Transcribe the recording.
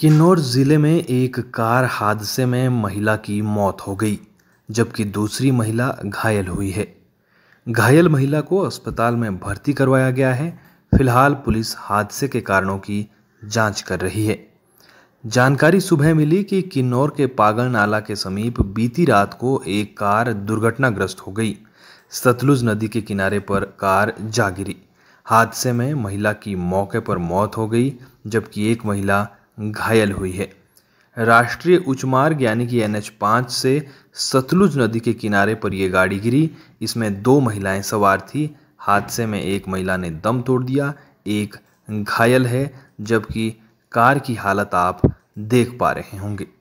किन्नौर जिले में एक कार हादसे में महिला की मौत हो गई जबकि दूसरी महिला घायल हुई है घायल महिला को अस्पताल में भर्ती करवाया गया है फिलहाल पुलिस हादसे के कारणों की जांच कर रही है जानकारी सुबह मिली कि किन्नौर के पागल नाला के समीप बीती रात को एक कार दुर्घटनाग्रस्त हो गई सतलुज नदी के किनारे पर कार जा गिरी हादसे में महिला की मौके पर मौत हो गई जबकि एक महिला घायल हुई है राष्ट्रीय उच्च मार्ग यानी कि एन एच पाँच से सतलुज नदी के किनारे पर यह गाड़ी गिरी इसमें दो महिलाएं सवार थी हादसे में एक महिला ने दम तोड़ दिया एक घायल है जबकि कार की हालत आप देख पा रहे होंगे